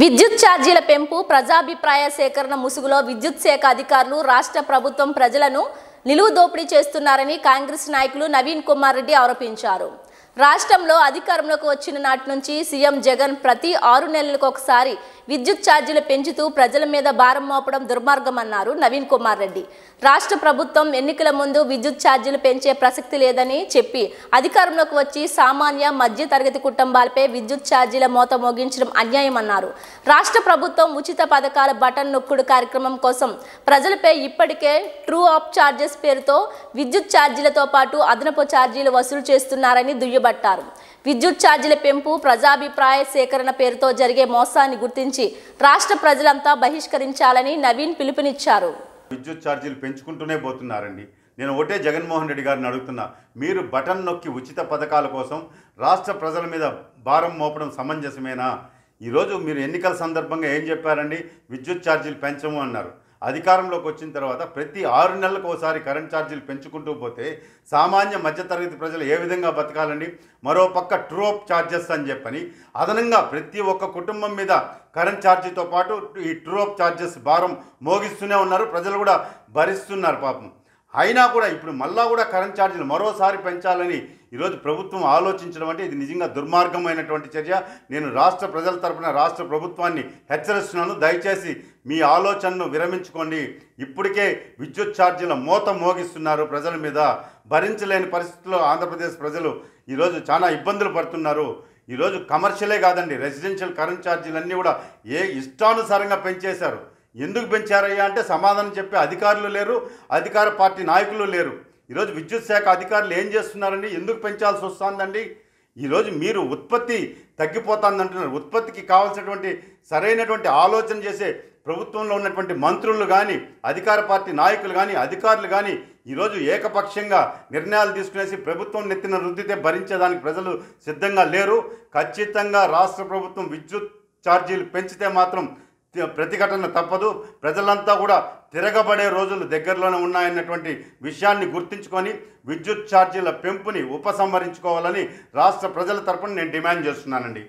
విద్యుత్ ఛార్జీల పెంపు ప్రజాభిప్రాయ సేకరణ ముసుగులో విద్యుత్ శాఖ అధికారులు రాష్ట్ర ప్రభుత్వం ప్రజలను నిలువు దోపిడీ చేస్తున్నారని కాంగ్రెస్ నాయకులు నవీన్ కుమార్ రెడ్డి ఆరోపించారు రాష్ట్రంలో అధికారంలోకి వచ్చిన నాటి నుంచి సీఎం జగన్ ప్రతి ఆరు నెలలకు ఒకసారి విద్యుత్ ఛార్జీలు పెంచుతూ ప్రజల మీద భారం మోపడం దుర్మార్గమన్నారు నవీన్ కుమార్ రెడ్డి రాష్ట్ర ప్రభుత్వం ఎన్నికల ముందు విద్యుత్ ఛార్జీలు పెంచే ప్రసక్తి లేదని చెప్పి అధికారంలోకి వచ్చి సామాన్య మధ్య తరగతి కుటుంబాలపై విద్యుత్ ఛార్జీల మోత మోగించడం అన్యాయమన్నారు రాష్ట్ర ప్రభుత్వం ఉచిత పథకాల బటన్ నొక్కుడు కార్యక్రమం కోసం ప్రజలపై ఇప్పటికే ట్రూ ఆఫ్ ఛార్జెస్ పేరుతో విద్యుత్ ఛార్జీలతో పాటు అదనపు ఛార్జీలు వసూలు చేస్తున్నారని దుయ్యబట్టారు విద్యుత్ ఛార్జీల పెంపు ప్రజాభిప్రాయ సేకరణ పేరుతో జరిగే మోసాన్ని గుర్తించారు పిలుపునిచ్చి రాష్ట్ర ప్రజలంతా బహిష్కరించాలని నవీన్ పిలుపునిచ్చారు విద్యుత్ ఛార్జీలు పెంచుకుంటూనే పోతున్నారండి నేను ఒకటే జగన్మోహన్ రెడ్డి గారిని అడుగుతున్నా మీరు బటన్ నొక్కి ఉచిత పథకాల కోసం రాష్ట్ర ప్రజల మీద భారం మోపడం సమంజసమేనా ఈరోజు మీరు ఎన్నికల సందర్భంగా ఏం చెప్పారండి విద్యుత్ ఛార్జీలు పెంచము అన్నారు అధికారంలోకి వచ్చిన తర్వాత ప్రతి ఆరు నెలలకు ఒకసారి కరెంట్ ఛార్జీలు పెంచుకుంటూ పోతే సామాన్య మధ్యతరగతి ప్రజలు ఏ విధంగా బతకాలండి మరోపక్క ట్రూఅప్ ఛార్జెస్ అని చెప్పని అదనంగా ప్రతి ఒక్క కుటుంబం మీద కరెంట్ ఛార్జీతో పాటు ఈ ట్రూఅప్ ఛార్జెస్ భారం మోగిస్తూనే ఉన్నారు ప్రజలు కూడా భరిస్తున్నారు పాపం అయినా కూడా ఇప్పుడు మళ్ళా కూడా కరెంట్ ఛార్జీలు మరోసారి పెంచాలని ఈరోజు ప్రభుత్వం ఆలోచించడం అంటే ఇది నిజంగా దుర్మార్గమైనటువంటి చర్య నేను రాష్ట్ర ప్రజల తరపున రాష్ట్ర ప్రభుత్వాన్ని హెచ్చరిస్తున్నాను దయచేసి మీ ఆలోచనను విరమించుకోండి ఇప్పటికే విద్యుత్ ఛార్జీల మూత మోగిస్తున్నారు ప్రజల మీద భరించలేని పరిస్థితుల్లో ఆంధ్రప్రదేశ్ ప్రజలు ఈరోజు చాలా ఇబ్బందులు పడుతున్నారు ఈరోజు కమర్షియలే కాదండి రెసిడెన్షియల్ కరెంట్ ఛార్జీలన్నీ కూడా ఏ ఇష్టానుసారంగా పెంచేశారు ఎందుకు పెంచారయ్యా అంటే సమాధానం చెప్పే అధికారులు లేరు అధికార పార్టీ నాయకులు లేరు ఈరోజు విద్యుత్ శాఖ అధికారులు ఏం చేస్తున్నారండి ఎందుకు పెంచాల్సి వస్తుందండి ఈరోజు మీరు ఉత్పత్తి తగ్గిపోతుందంటున్నారు ఉత్పత్తికి కావాల్సినటువంటి సరైనటువంటి ఆలోచన చేసే ప్రభుత్వంలో ఉన్నటువంటి మంత్రులు కానీ అధికార పార్టీ నాయకులు కానీ అధికారులు కానీ ఈరోజు ఏకపక్షంగా నిర్ణయాలు తీసుకునేసి ప్రభుత్వం నెత్తిన రుద్దితే భరించేదానికి ప్రజలు సిద్ధంగా లేరు ఖచ్చితంగా రాష్ట్ర ప్రభుత్వం విద్యుత్ ఛార్జీలు పెంచితే మాత్రం ప్రతిఘటన తప్పదు ప్రజలంతా కూడా తిరగబడే రోజులు దగ్గరలోనే ఉన్నాయన్నటువంటి విషయాన్ని గుర్తించుకొని విద్యుత్ ఛార్జీల పెంపుని ఉపసంహరించుకోవాలని రాష్ట్ర ప్రజల తరపున నేను డిమాండ్ చేస్తున్నానండి